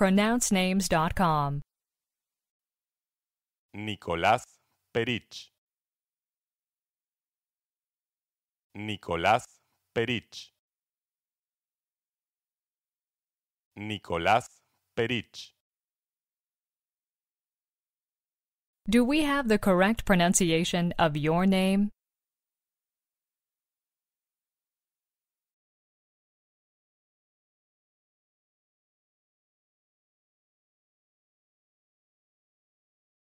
pronouncenames.com. Nicolás Perich. Nicolás Perich. Nicolás Perich. Do we have the correct pronunciation of your name?